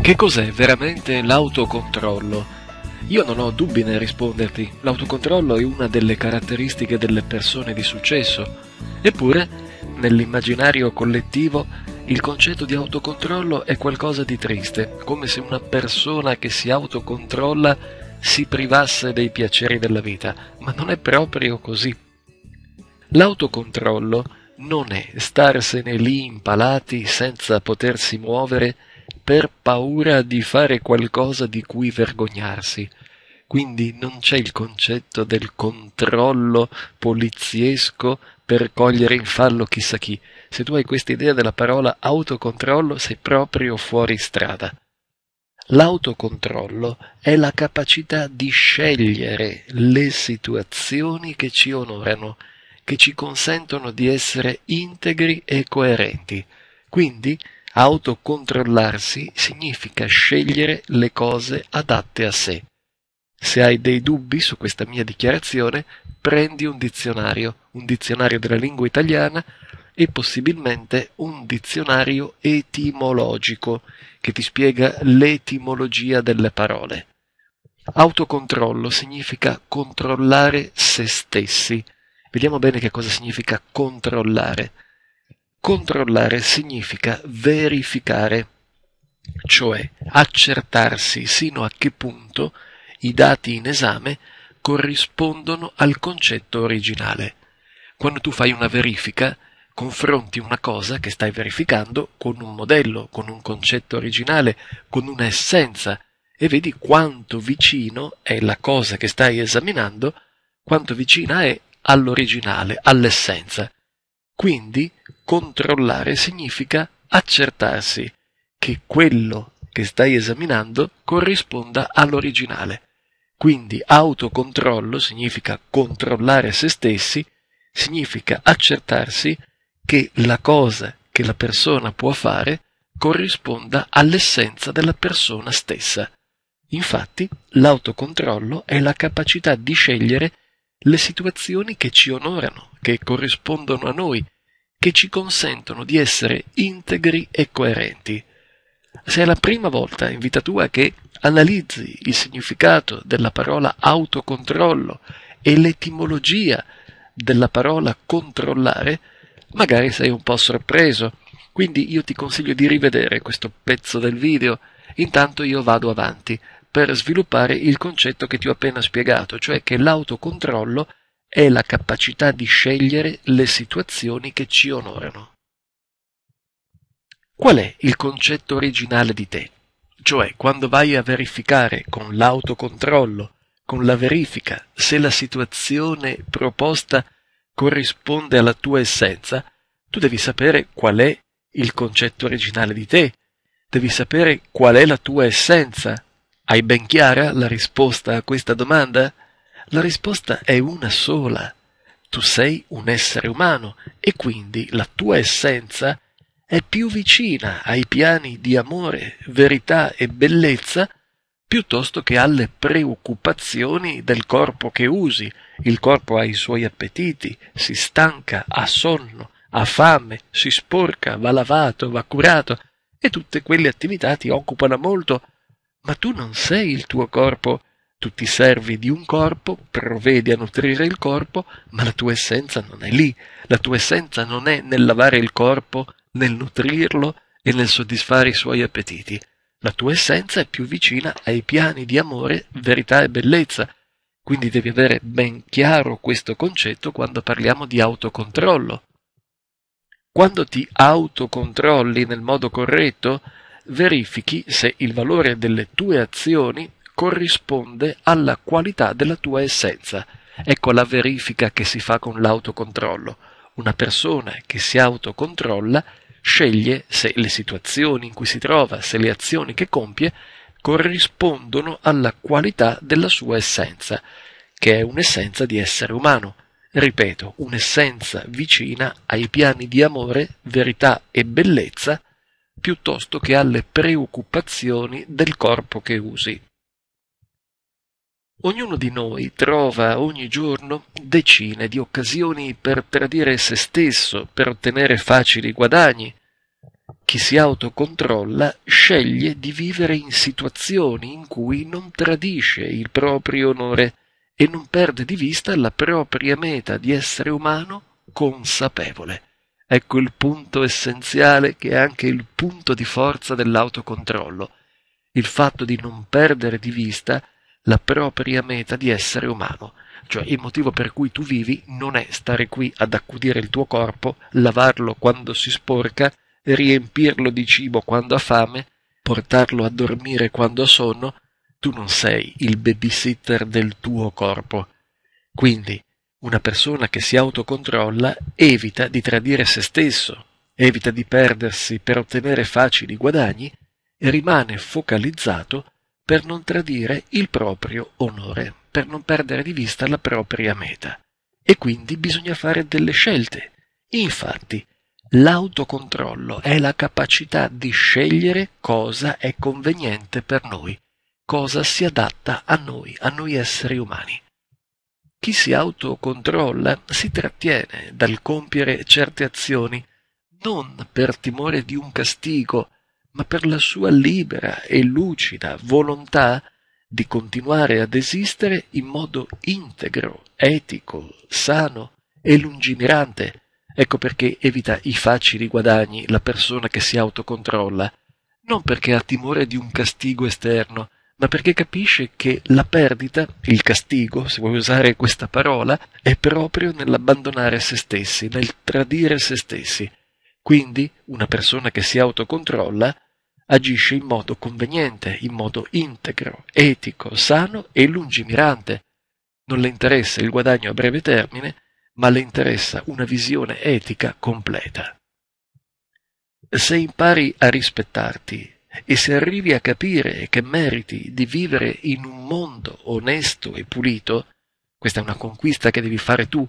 Che cos'è veramente l'autocontrollo? Io non ho dubbi nel risponderti, l'autocontrollo è una delle caratteristiche delle persone di successo. Eppure, nell'immaginario collettivo, il concetto di autocontrollo è qualcosa di triste, come se una persona che si autocontrolla si privasse dei piaceri della vita, ma non è proprio così. L'autocontrollo non è starsene lì impalati senza potersi muovere per paura di fare qualcosa di cui vergognarsi. Quindi non c'è il concetto del controllo poliziesco per cogliere in fallo chissà chi. Se tu hai questa idea della parola autocontrollo sei proprio fuori strada. L'autocontrollo è la capacità di scegliere le situazioni che ci onorano, che ci consentono di essere integri e coerenti. Quindi Autocontrollarsi significa scegliere le cose adatte a sé. Se hai dei dubbi su questa mia dichiarazione, prendi un dizionario, un dizionario della lingua italiana e possibilmente un dizionario etimologico che ti spiega l'etimologia delle parole. Autocontrollo significa controllare se stessi. Vediamo bene che cosa significa controllare. Controllare significa verificare, cioè accertarsi sino a che punto i dati in esame corrispondono al concetto originale. Quando tu fai una verifica, confronti una cosa che stai verificando con un modello, con un concetto originale, con un'essenza e vedi quanto vicino è la cosa che stai esaminando, quanto vicina è all'originale, all'essenza. Quindi controllare significa accertarsi che quello che stai esaminando corrisponda all'originale. Quindi autocontrollo significa controllare se stessi, significa accertarsi che la cosa che la persona può fare corrisponda all'essenza della persona stessa. Infatti, l'autocontrollo è la capacità di scegliere le situazioni che ci onorano, che corrispondono a noi, che ci consentono di essere integri e coerenti. Se è la prima volta in vita tua che analizzi il significato della parola autocontrollo e l'etimologia della parola controllare, magari sei un po' sorpreso. Quindi io ti consiglio di rivedere questo pezzo del video. Intanto io vado avanti per sviluppare il concetto che ti ho appena spiegato, cioè che l'autocontrollo è la capacità di scegliere le situazioni che ci onorano. Qual è il concetto originale di te? Cioè, quando vai a verificare con l'autocontrollo, con la verifica, se la situazione proposta corrisponde alla tua essenza, tu devi sapere qual è il concetto originale di te, devi sapere qual è la tua essenza. Hai ben chiara la risposta a questa domanda? La risposta è una sola. Tu sei un essere umano e quindi la tua essenza è più vicina ai piani di amore, verità e bellezza piuttosto che alle preoccupazioni del corpo che usi. Il corpo ha i suoi appetiti, si stanca, ha sonno, ha fame, si sporca, va lavato, va curato e tutte quelle attività ti occupano molto, ma tu non sei il tuo corpo tu ti servi di un corpo, provvedi a nutrire il corpo, ma la tua essenza non è lì. La tua essenza non è nel lavare il corpo, nel nutrirlo e nel soddisfare i suoi appetiti. La tua essenza è più vicina ai piani di amore, verità e bellezza. Quindi devi avere ben chiaro questo concetto quando parliamo di autocontrollo. Quando ti autocontrolli nel modo corretto, verifichi se il valore delle tue azioni corrisponde alla qualità della tua essenza. Ecco la verifica che si fa con l'autocontrollo. Una persona che si autocontrolla sceglie se le situazioni in cui si trova, se le azioni che compie corrispondono alla qualità della sua essenza, che è un'essenza di essere umano. Ripeto, un'essenza vicina ai piani di amore, verità e bellezza, piuttosto che alle preoccupazioni del corpo che usi. Ognuno di noi trova ogni giorno decine di occasioni per tradire se stesso, per ottenere facili guadagni. Chi si autocontrolla sceglie di vivere in situazioni in cui non tradisce il proprio onore e non perde di vista la propria meta di essere umano consapevole. Ecco il punto essenziale che è anche il punto di forza dell'autocontrollo, il fatto di non perdere di vista la propria meta di essere umano. Cioè il motivo per cui tu vivi non è stare qui ad accudire il tuo corpo, lavarlo quando si sporca, riempirlo di cibo quando ha fame, portarlo a dormire quando ha sonno. Tu non sei il babysitter del tuo corpo. Quindi una persona che si autocontrolla evita di tradire se stesso, evita di perdersi per ottenere facili guadagni e rimane focalizzato per non tradire il proprio onore, per non perdere di vista la propria meta. E quindi bisogna fare delle scelte. Infatti, l'autocontrollo è la capacità di scegliere cosa è conveniente per noi, cosa si adatta a noi, a noi esseri umani. Chi si autocontrolla si trattiene dal compiere certe azioni non per timore di un castigo, ma per la sua libera e lucida volontà di continuare ad esistere in modo integro, etico, sano e lungimirante. Ecco perché evita i facili guadagni la persona che si autocontrolla, non perché ha timore di un castigo esterno, ma perché capisce che la perdita, il castigo, se vuoi usare questa parola, è proprio nell'abbandonare se stessi, nel tradire se stessi, quindi una persona che si autocontrolla agisce in modo conveniente, in modo integro, etico, sano e lungimirante. Non le interessa il guadagno a breve termine, ma le interessa una visione etica completa. Se impari a rispettarti e se arrivi a capire che meriti di vivere in un mondo onesto e pulito, questa è una conquista che devi fare tu,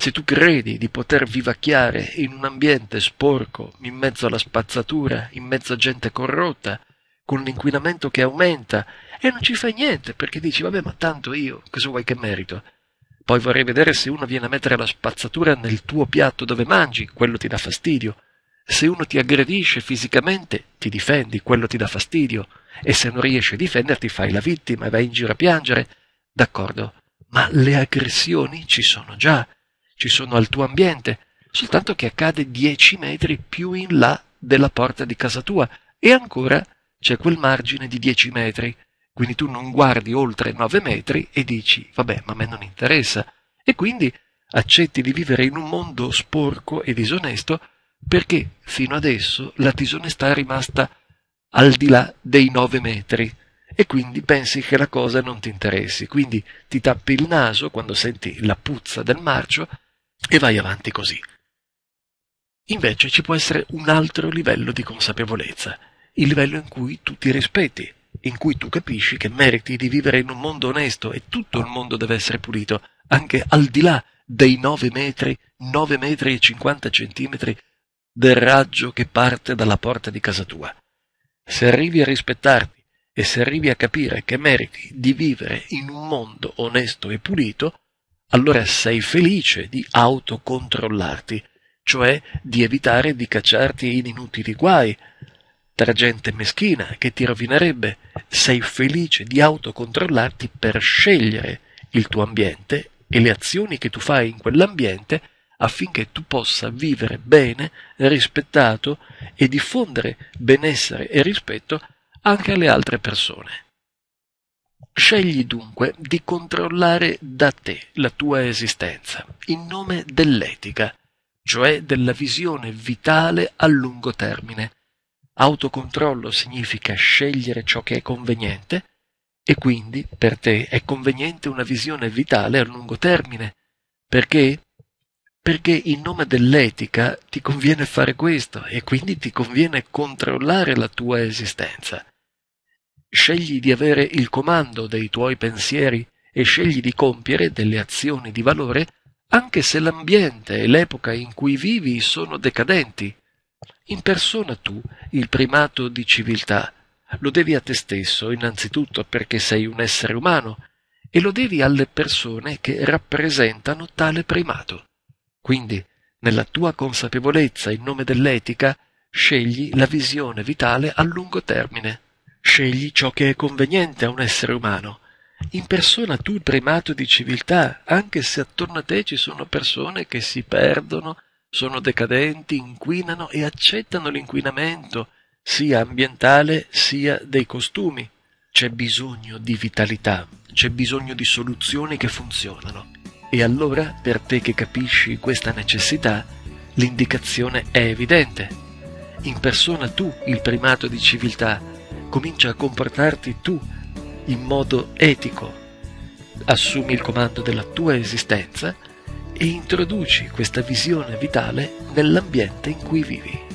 se tu credi di poter vivacchiare in un ambiente sporco, in mezzo alla spazzatura, in mezzo a gente corrotta, con l'inquinamento che aumenta, e non ci fai niente perché dici vabbè ma tanto io, cosa vuoi che merito? Poi vorrei vedere se uno viene a mettere la spazzatura nel tuo piatto dove mangi, quello ti dà fastidio. Se uno ti aggredisce fisicamente, ti difendi, quello ti dà fastidio. E se non riesci a difenderti, fai la vittima e vai in giro a piangere. D'accordo, ma le aggressioni ci sono già ci sono al tuo ambiente, soltanto che accade 10 metri più in là della porta di casa tua e ancora c'è quel margine di 10 metri. Quindi tu non guardi oltre 9 metri e dici vabbè, ma a me non interessa. E quindi accetti di vivere in un mondo sporco e disonesto perché fino adesso la disonestà è rimasta al di là dei 9 metri e quindi pensi che la cosa non ti interessi. Quindi ti tappi il naso quando senti la puzza del marcio e vai avanti così. Invece ci può essere un altro livello di consapevolezza, il livello in cui tu ti rispetti, in cui tu capisci che meriti di vivere in un mondo onesto e tutto il mondo deve essere pulito, anche al di là dei 9 metri, 9 metri e 50 centimetri del raggio che parte dalla porta di casa tua. Se arrivi a rispettarti e se arrivi a capire che meriti di vivere in un mondo onesto e pulito, allora sei felice di autocontrollarti, cioè di evitare di cacciarti in inutili guai tra gente meschina che ti rovinerebbe. Sei felice di autocontrollarti per scegliere il tuo ambiente e le azioni che tu fai in quell'ambiente affinché tu possa vivere bene, rispettato e diffondere benessere e rispetto anche alle altre persone. Scegli dunque di controllare da te la tua esistenza, in nome dell'etica, cioè della visione vitale a lungo termine. Autocontrollo significa scegliere ciò che è conveniente e quindi per te è conveniente una visione vitale a lungo termine. Perché? Perché in nome dell'etica ti conviene fare questo e quindi ti conviene controllare la tua esistenza. Scegli di avere il comando dei tuoi pensieri e scegli di compiere delle azioni di valore anche se l'ambiente e l'epoca in cui vivi sono decadenti. In persona tu il primato di civiltà. Lo devi a te stesso innanzitutto perché sei un essere umano e lo devi alle persone che rappresentano tale primato. Quindi, nella tua consapevolezza in nome dell'etica, scegli la visione vitale a lungo termine. Scegli ciò che è conveniente a un essere umano. Impersona tu il primato di civiltà, anche se attorno a te ci sono persone che si perdono, sono decadenti, inquinano e accettano l'inquinamento, sia ambientale sia dei costumi. C'è bisogno di vitalità, c'è bisogno di soluzioni che funzionano. E allora, per te che capisci questa necessità, l'indicazione è evidente. Impersona tu il primato di civiltà, comincia a comportarti tu in modo etico, assumi il comando della tua esistenza e introduci questa visione vitale nell'ambiente in cui vivi.